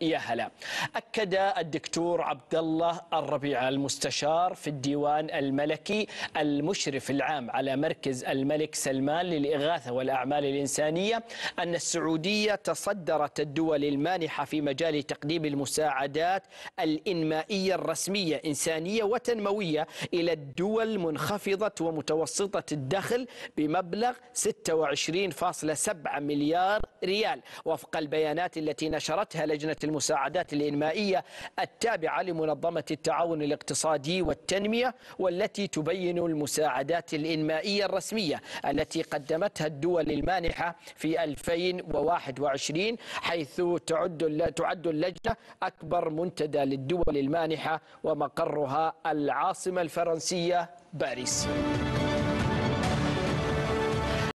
يا هلا. اكد الدكتور عبد الله الربيع المستشار في الديوان الملكي المشرف العام على مركز الملك سلمان للاغاثه والاعمال الانسانيه ان السعوديه تصدرت الدول المانحه في مجال تقديم المساعدات الانمائيه الرسميه انسانيه وتنمويه الى الدول منخفضه ومتوسطه الدخل بمبلغ 26.7 مليار ريال وفق البيانات التي نشرتها أعلنتها لجنة المساعدات الإنمائية التابعة لمنظمة التعاون الاقتصادي والتنمية والتي تبين المساعدات الإنمائية الرسمية التي قدمتها الدول المانحة في 2021 حيث تعد تعد اللجنة أكبر منتدى للدول المانحة ومقرها العاصمة الفرنسية باريس.